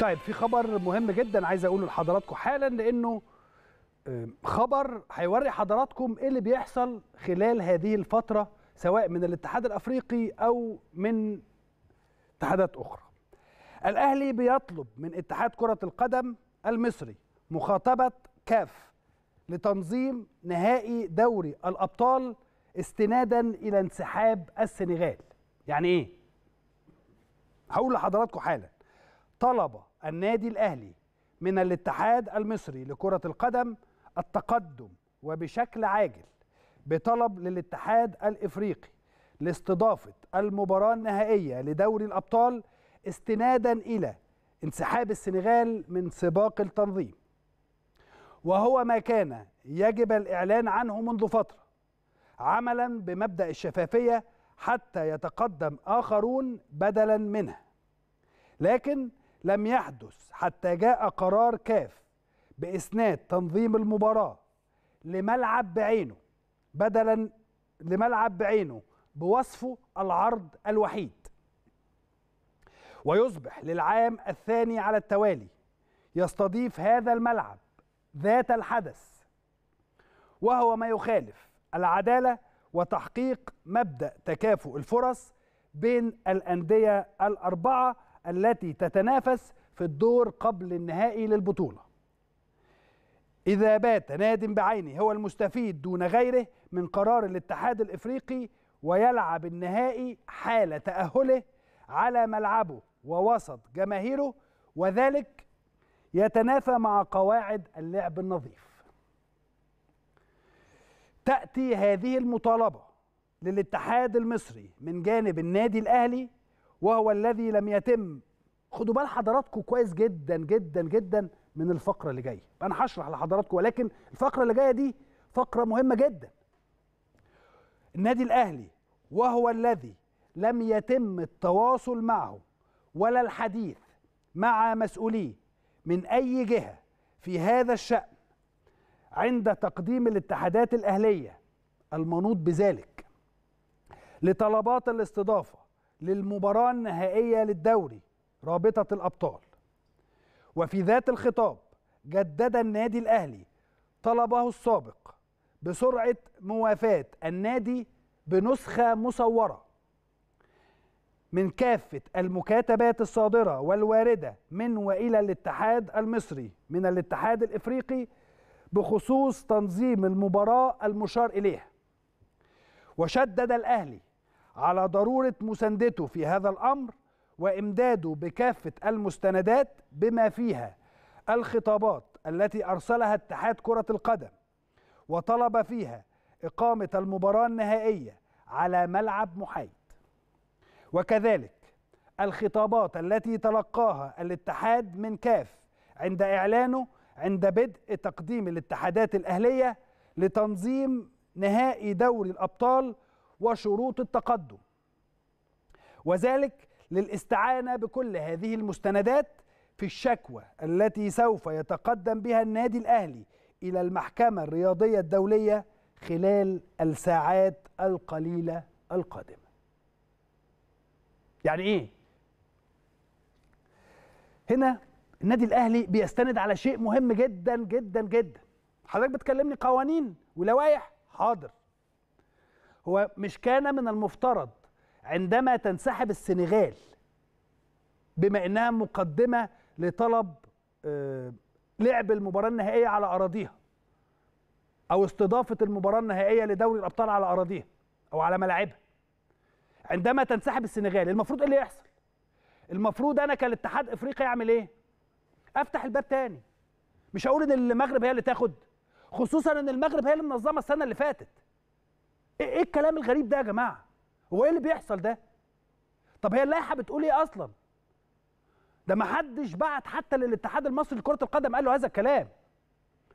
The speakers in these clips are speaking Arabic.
طيب في خبر مهم جدا عايز اقوله لحضراتكم حالا لانه آه، خبر هيوري حضراتكم ايه اللي بيحصل خلال هذه الفتره سواء من الاتحاد الافريقي او من اتحادات اخرى. الاهلي بيطلب من اتحاد كره القدم المصري مخاطبه كاف لتنظيم نهائي دوري الابطال استنادا الى انسحاب السنغال. يعني ايه؟ هقول لحضراتكم حالا طلب النادي الأهلي من الاتحاد المصري لكرة القدم التقدم وبشكل عاجل بطلب للاتحاد الإفريقي لاستضافة المباراة النهائية لدوري الأبطال استنادا إلى انسحاب السنغال من سباق التنظيم وهو ما كان يجب الإعلان عنه منذ فترة عملا بمبدأ الشفافية حتى يتقدم آخرون بدلا منها لكن لم يحدث حتى جاء قرار كاف بإسناد تنظيم المباراة لملعب بعينه بدلا لملعب بعينه بوصفه العرض الوحيد ويصبح للعام الثاني على التوالي يستضيف هذا الملعب ذات الحدث وهو ما يخالف العدالة وتحقيق مبدأ تكافؤ الفرص بين الأندية الأربعة التي تتنافس في الدور قبل النهائي للبطولة إذا بات ناد بعيني هو المستفيد دون غيره من قرار الاتحاد الإفريقي ويلعب النهائي حال تأهله على ملعبه ووسط جماهيره وذلك يتنافى مع قواعد اللعب النظيف تأتي هذه المطالبة للاتحاد المصري من جانب النادي الأهلي وهو الذي لم يتم خدوا بال حضراتكم كويس جدا جدا جدا من الفقره اللي جايه انا هشرح لحضراتكم ولكن الفقره اللي جايه دي فقره مهمه جدا النادي الاهلي وهو الذي لم يتم التواصل معه ولا الحديث مع مسؤوليه من اي جهه في هذا الشان عند تقديم الاتحادات الاهليه المنوط بذلك لطلبات الاستضافه للمباراة النهائية للدوري رابطة الأبطال وفي ذات الخطاب جدد النادي الأهلي طلبه السابق بسرعة موافاة النادي بنسخة مصورة من كافة المكاتبات الصادرة والواردة من وإلى الاتحاد المصري من الاتحاد الإفريقي بخصوص تنظيم المباراة المشار إليها وشدد الأهلي على ضروره مساندته في هذا الامر وامداده بكافه المستندات بما فيها الخطابات التي ارسلها اتحاد كره القدم وطلب فيها اقامه المباراه النهائيه على ملعب محايد وكذلك الخطابات التي تلقاها الاتحاد من كاف عند اعلانه عند بدء تقديم الاتحادات الاهليه لتنظيم نهائي دوري الابطال وشروط التقدم وذلك للاستعانة بكل هذه المستندات في الشكوى التي سوف يتقدم بها النادي الأهلي إلى المحكمة الرياضية الدولية خلال الساعات القليلة القادمة يعني إيه؟ هنا النادي الأهلي بيستند على شيء مهم جدا جدا جدا حضرتك بتكلمني قوانين ولوائح حاضر هو مش كان من المفترض عندما تنسحب السنغال بما انها مقدمه لطلب آه، لعب المباراه النهائيه على اراضيها او استضافه المباراه النهائيه لدوري الابطال على اراضيها او على ملاعبها عندما تنسحب السنغال المفروض ايه اللي يحصل المفروض انا كالاتحاد افريقي اعمل ايه افتح الباب تاني مش هقول ان المغرب هي اللي تاخد خصوصا ان المغرب هي اللي منظمه السنه اللي فاتت إيه-, ايه الكلام الغريب ده يا جماعه هو ايه اللي بيحصل ده طب هي اللائحه بتقول ايه اصلا ده ما حدش بعت حتى للاتحاد المصري لكره القدم قال له هذا الكلام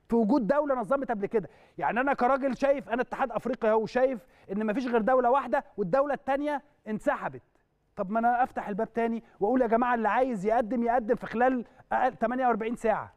في وجود دوله نظمت قبل كده يعني انا كراجل شايف انا اتحاد افريقيا اهو شايف ان ما فيش غير دوله واحده والدوله الثانيه انسحبت طب ما انا افتح الباب تاني واقول يا جماعه اللي عايز يقدم يقدم في خلال 48 ساعه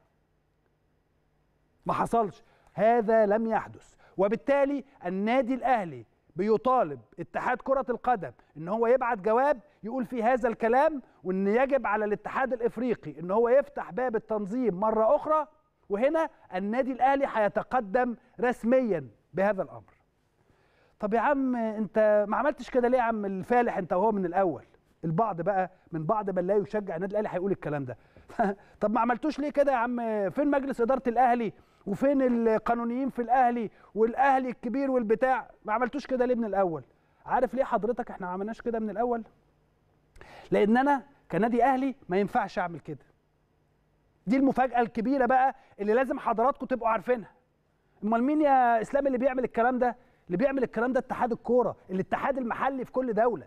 ما حصلش هذا لم يحدث وبالتالي النادي الاهلي بيطالب اتحاد كرة القدم ان هو يبعت جواب يقول في هذا الكلام وان يجب على الاتحاد الافريقي ان هو يفتح باب التنظيم مرة اخرى وهنا النادي الاهلي هيتقدم رسميا بهذا الامر طب يا عم انت ما عملتش كده ليه يا عم الفالح انت وهو من الاول البعض بقى من بعض من لا يشجع النادي الاهلي هيقول الكلام ده طب ما عملتوش ليه كده يا عم فين مجلس اداره الاهلي وفين القانونيين في الاهلي والاهلي الكبير والبتاع ما عملتوش كده ليه من الاول عارف ليه حضرتك احنا ما عملناش كده من الاول لان انا كنادي اهلي ما ينفعش اعمل كده دي المفاجاه الكبيره بقى اللي لازم حضراتكم تبقوا عارفينها امال مين يا اسلام اللي بيعمل الكلام ده اللي بيعمل الكلام ده اتحاد الكوره الاتحاد المحلي في كل دوله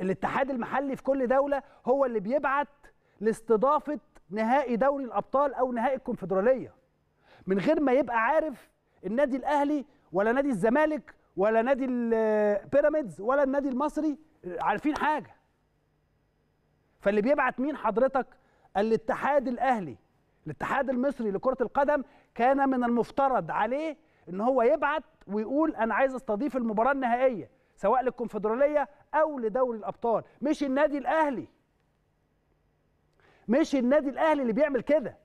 الاتحاد المحلي في كل دوله هو اللي بيبعت لاستضافه نهائي دوري الابطال او نهائي الكونفدراليه من غير ما يبقى عارف النادي الاهلي ولا نادي الزمالك ولا نادي البيراميدز ولا النادي المصري عارفين حاجه فاللي بيبعت مين حضرتك الاتحاد الاهلي الاتحاد المصري لكره القدم كان من المفترض عليه ان هو يبعت ويقول انا عايز استضيف المباراه النهائيه سواء للكونفدراليه او لدوري الابطال مش النادي الاهلي مش النادي الاهلي اللي بيعمل كده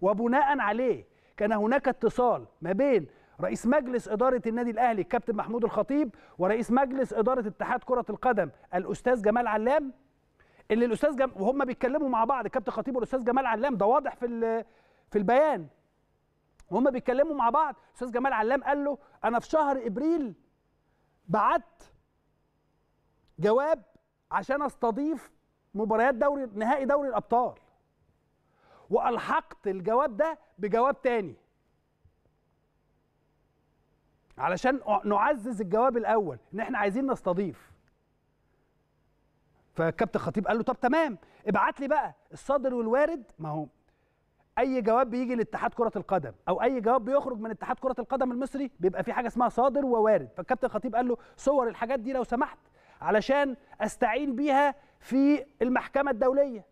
وبناء عليه كان هناك اتصال ما بين رئيس مجلس إدارة النادي الأهلي الكابتن محمود الخطيب ورئيس مجلس إدارة اتحاد كرة القدم الأستاذ جمال علام اللي الأستاذ جم... وهم بيتكلموا مع بعض الكابتن خطيب والأستاذ جمال علام ده واضح في ال... في البيان وهم بيتكلموا مع بعض الأستاذ جمال علام قال له أنا في شهر إبريل بعت جواب عشان استضيف مباريات دوري نهائي دوري الابطال والحقت الجواب ده بجواب تاني علشان نعزز الجواب الاول ان احنا عايزين نستضيف فكابتن خطيب قال له طب تمام ابعت لي بقى الصادر والوارد ما هو اي جواب بيجي لاتحاد كره القدم او اي جواب بيخرج من اتحاد كره القدم المصري بيبقى في حاجه اسمها صادر ووارد فالكابتن خطيب قال له صور الحاجات دي لو سمحت علشان استعين بيها في المحكمة الدولية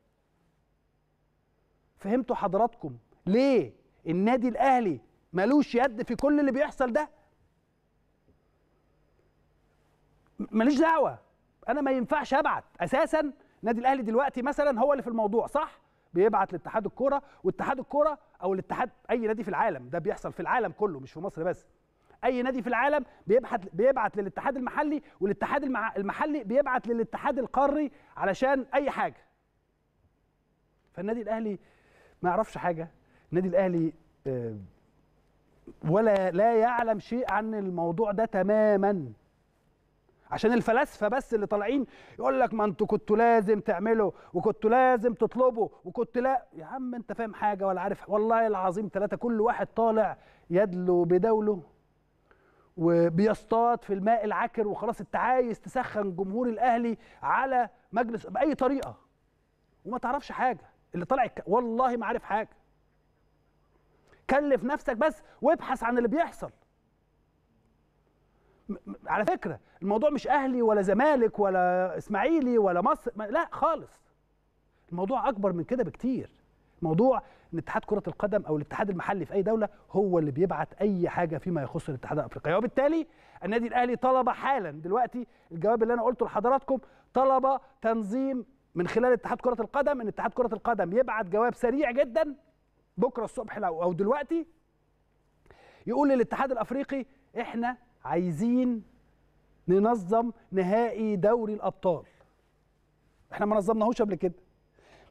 فهمتوا حضراتكم ليه النادي الأهلي ملوش يد في كل اللي بيحصل ده ماليش دعوة أنا ما ينفعش أبعت أساسا النادي الأهلي دلوقتي مثلا هو اللي في الموضوع صح بيبعت لاتحاد الكوره واتحاد الكوره او الاتحاد اي نادي في العالم ده بيحصل في العالم كله مش في مصر بس اي نادي في العالم بيبحث بيبعت للاتحاد المحلي والاتحاد المحلي بيبعت للاتحاد القاري علشان اي حاجه فالنادي الاهلي ما يعرفش حاجه النادي الاهلي آه، ولا لا يعلم شيء عن الموضوع ده تماما عشان الفلاسفه بس اللي طالعين يقول لك ما انتوا كنتوا لازم تعملوا وكنتوا لازم تطلبوا وكنت لا يا عم انت فاهم حاجه ولا عارف والله العظيم ثلاثه كل واحد طالع يدلو بدوله وبيصطاد في الماء العكر وخلاص انت عايز تسخن جمهور الاهلي على مجلس باي طريقه وما تعرفش حاجه اللي طالع الك... والله ما عارف حاجه كلف نفسك بس وابحث عن اللي بيحصل على فكره الموضوع مش اهلي ولا زمالك ولا اسماعيلي ولا مصر لا خالص الموضوع اكبر من كده بكتير موضوع ان اتحاد كره القدم او الاتحاد المحلي في اي دوله هو اللي بيبعت اي حاجه فيما يخص الاتحاد الافريقي وبالتالي النادي الاهلي طلب حالا دلوقتي الجواب اللي انا قلته لحضراتكم طلب تنظيم من خلال اتحاد كره القدم ان اتحاد كره القدم يبعت جواب سريع جدا بكره الصبح او دلوقتي يقول للاتحاد الافريقي احنا عايزين ننظم نهائي دوري الابطال احنا ما نظمناهوش قبل كده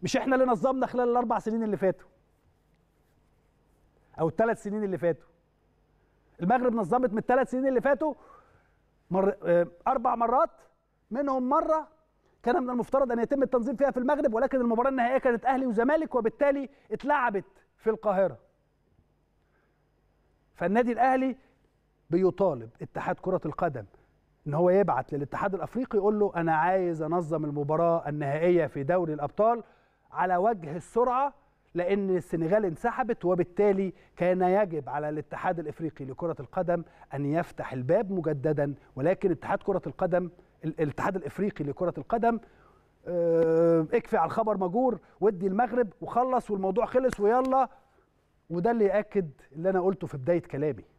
مش احنا اللي نظمنا خلال الاربع سنين اللي فاتوا او الثلاث سنين اللي فاتوا المغرب نظمت من الثلاث سنين اللي فاتوا مر... آه، اربع مرات منهم مره كان من المفترض ان يتم التنظيم فيها في المغرب ولكن المباراه النهائيه كانت اهلي وزمالك وبالتالي اتلعبت في القاهره فالنادي الاهلي بيطالب اتحاد كره القدم ان هو يبعت للاتحاد الافريقي يقول له انا عايز انظم المباراه النهائيه في دوري الابطال على وجه السرعه لان السنغال انسحبت وبالتالي كان يجب على الاتحاد الافريقي لكره القدم ان يفتح الباب مجددا ولكن اتحاد كره القدم الاتحاد الافريقي لكره القدم آه، اكفي على الخبر مجور ودي المغرب وخلص والموضوع خلص ويلا وده اللي ياكد اللي انا قلته في بدايه كلامي